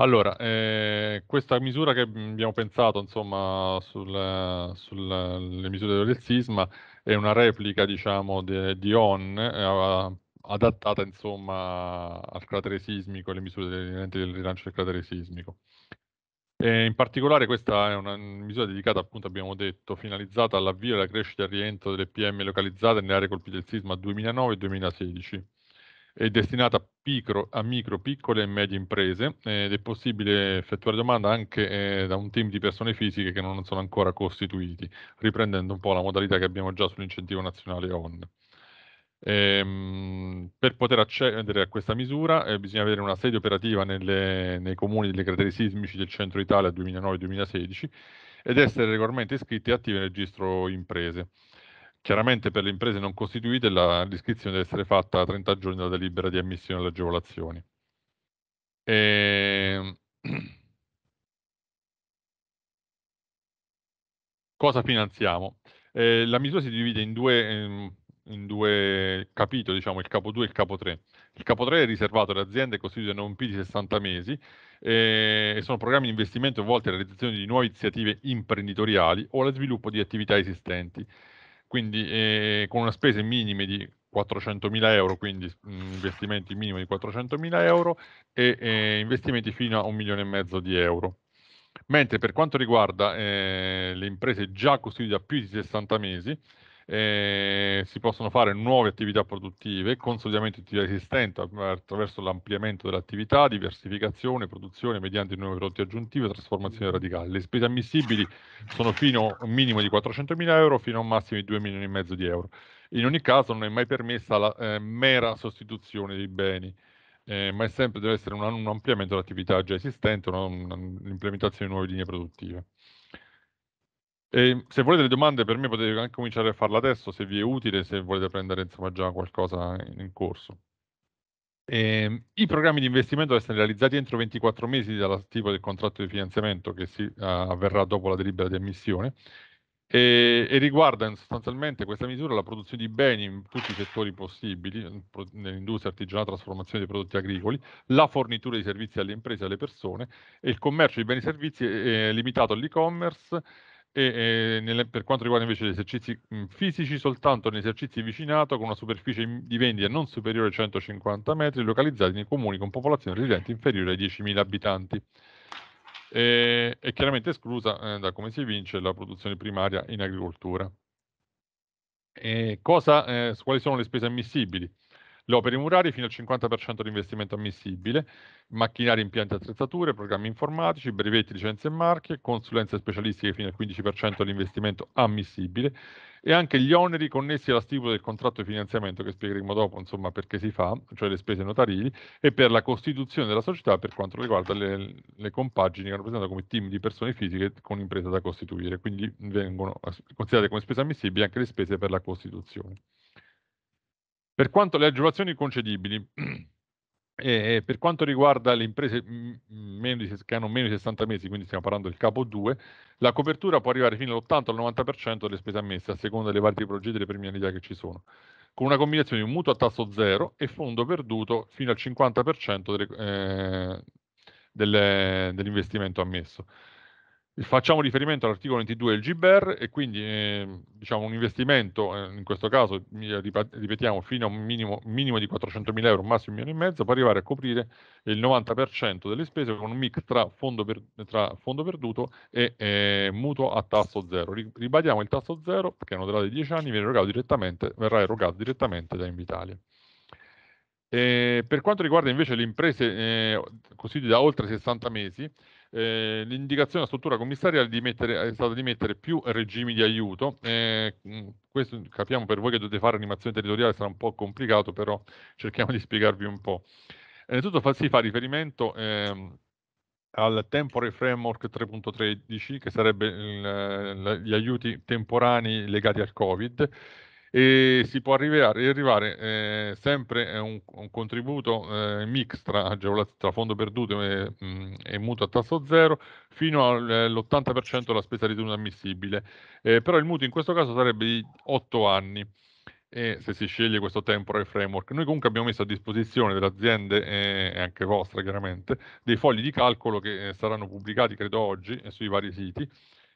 Allora, eh, questa misura che abbiamo pensato, insomma, sulle, sulle misure del sisma è una replica, diciamo, de, di ON, eh, adattata, insomma, al cratere sismico, alle misure inerenti del rilancio del cratere sismico. E in particolare questa è una misura dedicata, appunto, abbiamo detto, finalizzata all'avvio e alla crescita e al rientro delle PM localizzate nelle aree colpite del sisma 2009 2016 è destinata a, picro, a micro, piccole e medie imprese ed è possibile effettuare domanda anche eh, da un team di persone fisiche che non sono ancora costituiti, riprendendo un po' la modalità che abbiamo già sull'incentivo nazionale ON. Ehm, per poter accedere a questa misura eh, bisogna avere una sede operativa nelle, nei comuni delle crateri sismici del centro Italia 2009-2016 ed essere regolarmente iscritti e attivi nel registro imprese. Chiaramente per le imprese non costituite l'iscrizione deve essere fatta a 30 giorni dalla delibera di ammissione alle agevolazioni. E... Ehm, cosa finanziamo? Eh, la misura si divide in due, ehm, in due capitoli, diciamo il capo 2 e il capo 3. Il capo 3 è riservato alle aziende costituite non più di 60 mesi eh, e sono programmi di investimento volti alla realizzazione di nuove iniziative imprenditoriali o allo sviluppo di attività esistenti quindi eh, con una spesa minima di 400.000 euro, quindi mh, mm, investimenti minimi di 400.000 euro e eh, investimenti fino a un milione e mezzo di euro. Mentre per quanto riguarda eh, le imprese già costituite da più di 60 mesi, eh, si possono fare nuove attività produttive, consolidamento di attività esistenti attraverso l'ampliamento dell'attività, diversificazione, produzione mediante nuovi prodotti aggiuntivi e trasformazione radicale. Le spese ammissibili sono fino a un minimo di 400.000 euro fino a un massimo di 2 milioni e mezzo di euro. In ogni caso non è mai permessa la eh, mera sostituzione dei beni. Eh, ma è sempre deve essere un, un ampliamento dell'attività già esistente, l'implementazione di nuove linee produttive. E ehm, se volete delle domande per me potete anche cominciare a farla adesso se vi è utile, se volete prendere insomma, già qualcosa in, in corso. E, ehm, I programmi di investimento devono essere realizzati entro 24 mesi dall'attivo del contratto di finanziamento che si, a, avverrà dopo la delibera di ammissione e, e riguarda sostanzialmente questa misura la produzione di beni in tutti i settori possibili, nell'industria artigianale, trasformazione dei prodotti agricoli, la fornitura di servizi alle imprese e alle persone e il commercio di beni e servizi eh, limitato all'e-commerce e, e eh, nelle, per quanto riguarda invece gli esercizi mh, fisici, soltanto negli esercizi vicinato con una superficie di vendita non superiore ai 150 metri, localizzati nei comuni con popolazione residente inferiore ai 10.000 abitanti. E, è chiaramente esclusa eh, da come si vince la produzione primaria in agricoltura. E cosa, eh, quali sono le spese ammissibili? le opere murarie fino al 50% di investimento ammissibile, macchinari, impianti e attrezzature, programmi informatici, brevetti, licenze e marche, consulenze specialistiche fino al 15% di investimento ammissibile e anche gli oneri connessi alla stipula del contratto di finanziamento che spiegheremo dopo, insomma, perché si fa, cioè le spese notarili e per la costituzione della società per quanto riguarda le, le compagini che rappresentano come team di persone fisiche con impresa da costituire, quindi vengono considerate come spese ammissibili anche le spese per la costituzione. Per quanto le agevolazioni concedibili, eh, per quanto riguarda le imprese di, che hanno meno di 60 mesi, quindi stiamo parlando del capo 2, la copertura può arrivare fino all'80 90% delle spese ammesse, a seconda dei vari progetti e delle premialità che ci sono, con una combinazione di mutuo a tasso zero e fondo perduto fino al 50% delle, eh, delle, dell'investimento ammesso. Facciamo riferimento all'articolo 22 del GBER e quindi eh, diciamo un investimento, eh, in questo caso ripetiamo fino a un minimo, minimo di mila euro, massimo un milione e mezzo, per arrivare a coprire il 90% delle spese con un mix tra fondo, per, tra fondo perduto e eh, mutuo a tasso zero. Ribadiamo il tasso zero perché è una durata di 10 anni, viene erogato direttamente, verrà erogato direttamente da Invitalia. Eh, per quanto riguarda invece le imprese eh, cosiddette da oltre 60 mesi, eh, l'indicazione alla struttura commissariale è stata di mettere più regimi di aiuto. Eh, mm, questo capiamo per voi che dovete fare animazione territoriale, sarà un po' complicato, però cerchiamo di spiegarvi un po'. Innanzitutto eh, fa, si fa riferimento ehm, al Temporary Framework 3.13, che sarebbe il, gli aiuti temporanei legati al Covid, e si può arrivare, arrivare eh, sempre a eh, un, un, contributo eh, mix tra, tra, fondo perduto e, mh, mm, e, mutuo a tasso zero fino all'80% eh, della spesa ritenuta ammissibile, eh, però il mutuo in questo caso sarebbe di 8 anni e se si sceglie questo temporary framework. Noi comunque abbiamo messo a disposizione delle aziende eh, e eh, anche vostre chiaramente dei fogli di calcolo che eh, saranno pubblicati credo oggi eh, sui vari siti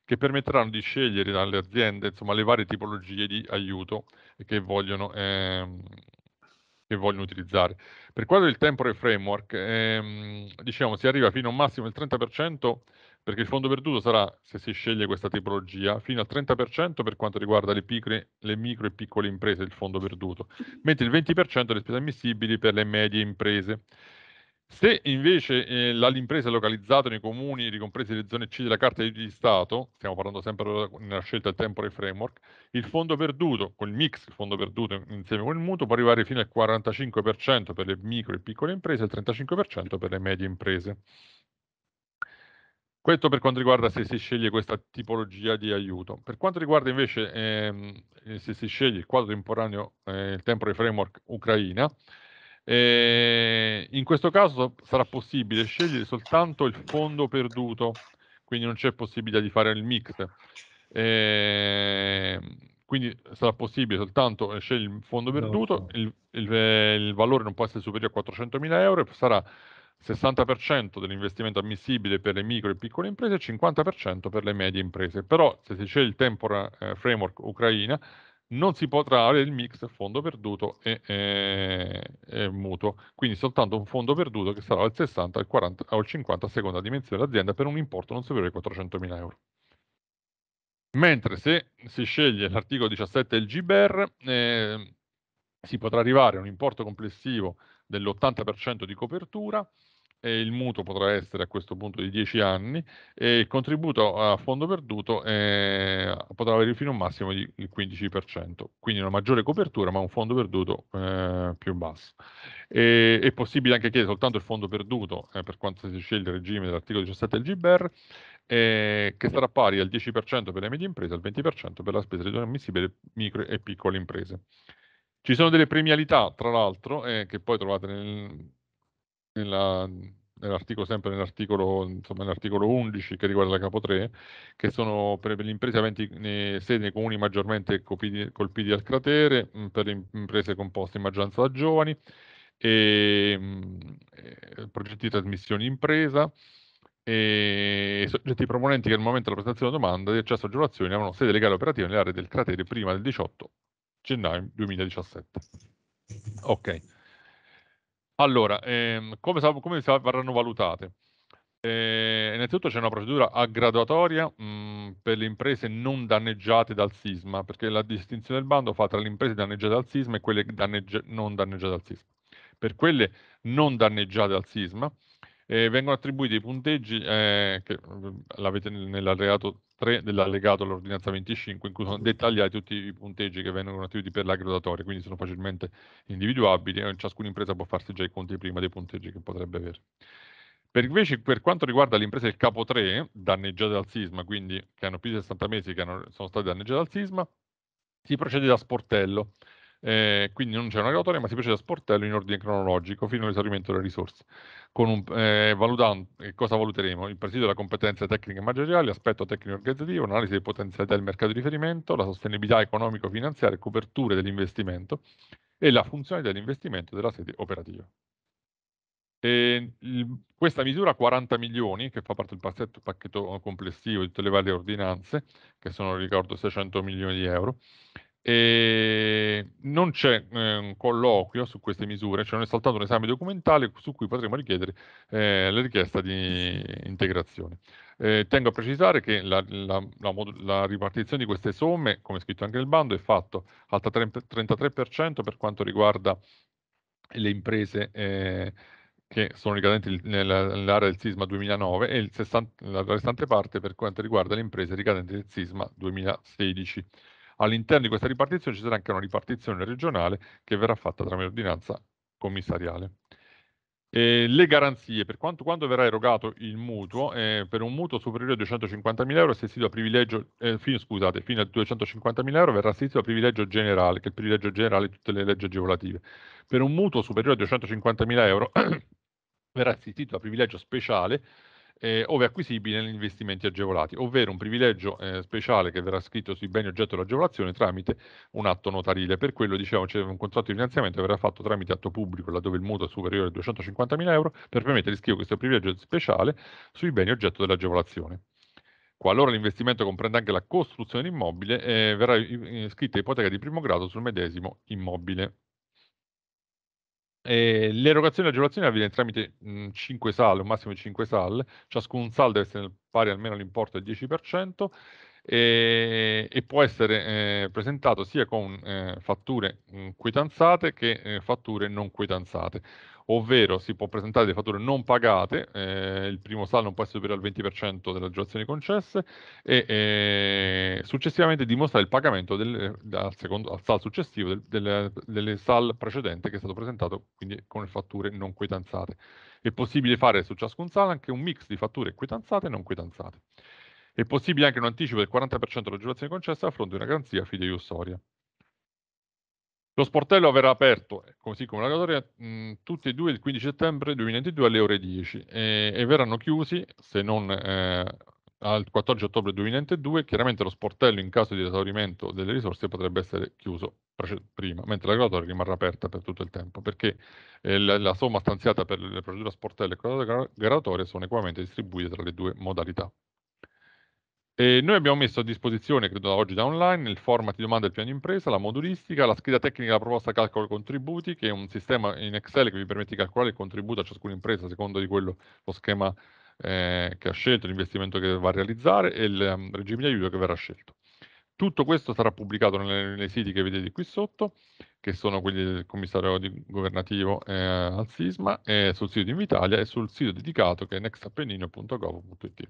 che permetteranno di scegliere dalle aziende insomma, le varie tipologie di aiuto che vogliono, ehm, che vogliono utilizzare. Per quanto del temporary framework, ehm, diciamo si arriva fino a un massimo del 30% perché il fondo perduto sarà, se si sceglie questa tipologia, fino al 30% per quanto riguarda le, piccole, le micro e piccole imprese il fondo perduto, mentre il 20% le spese ammissibili per le medie imprese. Se invece eh, l'impresa è localizzata nei comuni ricompresi le zone C della Carta di Stato, stiamo parlando sempre nella scelta del temporary framework, il fondo perduto, con il mix, il fondo perduto insieme con il mutuo, può arrivare fino al 45% per le micro e piccole imprese e il 35% per le medie imprese. Questo per quanto riguarda se si sceglie questa tipologia di aiuto. Per quanto riguarda invece ehm, se si sceglie il quadro temporaneo, eh, il temporary framework Ucraina, e eh, in questo caso sarà possibile scegliere soltanto il fondo perduto, quindi non c'è possibilità di fare il mix. E ehm, quindi sarà possibile soltanto eh, scegliere il fondo perduto, il, il, il valore non può essere superiore a 400.000 euro e sarà 60% dell'investimento ammissibile per le micro e piccole imprese e 50% per le medie imprese. Però se si sceglie il Tempora eh, Framework Ucraina non si potrà avere il mix fondo perduto e, e, e, mutuo, quindi soltanto un fondo perduto che sarà al 60 al, 40, o al 50 a seconda dimensione dell'azienda per un importo non superiore ai 400.000 euro. Mentre se si sceglie l'articolo 17 del GBR, eh, si potrà arrivare a un importo complessivo dell'80% di copertura eh, il mutuo potrà essere a questo punto di 10 anni e il contributo a fondo perduto eh, potrà avere fino a un massimo di 15%, quindi una maggiore copertura ma un fondo perduto eh, più basso. E, è possibile anche chiedere soltanto il fondo perduto eh, per quanto si sceglie il regime dell'articolo 17 del GBR eh, che sarà pari al 10% per le medie imprese e al 20% per la spesa di ammissibile micro e piccole imprese. Ci sono delle premialità, tra l'altro, eh, che poi trovate nel, nella, nell'articolo, sempre nell'articolo, insomma, nell'articolo, 11 che riguarda la capo 3, che sono per le imprese aventi sede nei comuni maggiormente colpiti, colpiti dal cratere, mm, per le imprese composte in maggioranza da giovani, e, mh, mm, eh, progetti di trasmissione impresa, e soggetti proponenti che al momento della presentazione della domanda di accesso a agevolazioni avevano sede legale operativa nelle aree del cratere prima del 18 gennaio 2017. Ok. Allora, ehm, come, come verranno valutate? Eh, innanzitutto c'è una procedura a graduatoria mhmm, per le imprese non danneggiate dal sisma, perché la distinzione del bando fa tra le imprese danneggiate dal sisma e quelle danneggi- non danneggiate dal sisma. Per quelle non danneggiate dal sisma eh, vengono attribuiti i punteggi eh, che mhmm, l'avete nell'allegato 3 dell'allegato all'ordinanza 25 in cui sono dettagliati tutti i punteggi che vengono attivati per la graduatoria, quindi sono facilmente individuabili e ciascuna impresa può farsi già i conti prima dei punteggi che potrebbe avere. Per invece per quanto riguarda le imprese del capo 3, danneggiate dal sisma, quindi che hanno più di 60 mesi che hanno, sono state danneggiate dal sisma, si procede da sportello eh, quindi non c'è una graduatoria ma si procede a sportello in ordine cronologico fino all'esaurimento delle risorse. Un, eh, valutando, eh, cosa valuteremo? Il presidio della competenza tecnica e materiale, aspetto tecnico-organizzativo, analisi delle potenzialità del mercato di riferimento, la sostenibilità economico-finanziaria, coperture dell'investimento e la funzionalità dell'investimento della sede operativa. E questa misura 40 milioni, che fa parte del pacchetto complessivo di tutte le varie ordinanze, che sono, ricordo, 600 milioni di euro, e non c'è eh, un colloquio su queste misure, cioè non è saltato un esame documentale su cui potremo richiedere eh, la richiesta di integrazione. Eh, tengo a precisare che la, la, la, la, ripartizione di queste somme, come scritto anche nel bando, è fatta al 33% per quanto riguarda le imprese eh, che sono ricadenti nell'area del sisma 2009 e 60, la restante parte per quanto riguarda le imprese ricadenti nel sisma 2016. All'interno di questa ripartizione ci sarà anche una ripartizione regionale che verrà fatta tramite ordinanza commissariale. Eh, le garanzie, per quanto quando verrà erogato il mutuo, eh, per un mutuo superiore a 250.000 euro, assistito a privilegio, eh, fino, scusate, fino a 250.000 euro verrà assistito a privilegio generale, che è il privilegio generale di tutte le leggi agevolative. Per un mutuo superiore a 250.000 euro verrà assistito a privilegio speciale eh, ove acquisibili negli investimenti agevolati, ovvero un privilegio eh, speciale che verrà scritto sui beni oggetto dell'agevolazione tramite un atto notarile. Per quello, diciamo, c'è un contratto di finanziamento che verrà fatto tramite atto pubblico, laddove il mutuo è superiore a 250.000 euro, per permettere l'iscrivere questo privilegio speciale sui beni oggetto dell'agevolazione. Qualora l'investimento comprenda anche la costruzione dell'immobile, eh, verrà eh, scritta ipoteca di primo grado sul medesimo immobile. Eh, l'erogazione e l'agevolazione avviene tramite mh, mhmm, 5 sale, un massimo di 5 sale, ciascun sale deve essere pari almeno all'importo del 10% e, e può essere eh, presentato sia con eh, fatture mh, mm, quitanzate che eh, fatture non quitanzate ovvero si può presentare delle fatture non pagate, eh, il primo saldo non può essere superiore al 20% delle agevolazioni concesse e eh, successivamente dimostrare il pagamento del, eh, al, secondo, al sal successivo del, del, delle sal precedente che è stato presentato quindi con le fatture non quietanzate. È possibile fare su ciascun sal anche un mix di fatture quietanzate e non quietanzate. È possibile anche un anticipo del 40% della giurazione concessa a fronte di una garanzia fideiussoria. Lo sportello verrà aperto, eh, così come la graduatoria, mm, tutti e due il 15 settembre 2022 alle ore 10 e, e verranno chiusi, se non eh, al 14 ottobre 2022, chiaramente lo sportello in caso di esaurimento delle risorse potrebbe essere chiuso prima, mentre la graduatoria rimarrà aperta per tutto il tempo, perché eh, la, la, somma stanziata per le procedure sportello e graduatoria sono equamente distribuite tra le due modalità. E noi abbiamo messo a disposizione, credo da oggi da online, il format di domanda del piano di impresa, la modulistica, la scheda tecnica della proposta calcolo contributi, che è un sistema in Excel che vi permette di calcolare il contributo a ciascuna impresa secondo di quello, lo schema eh, che ha scelto, l'investimento che va a realizzare e il um, regime di aiuto che verrà scelto. Tutto questo sarà pubblicato nei siti che vedete qui sotto, che sono quelli del commissario di, governativo eh, al sisma, eh, sul sito di Invitalia e sul sito dedicato che è nextappennino.gov.it.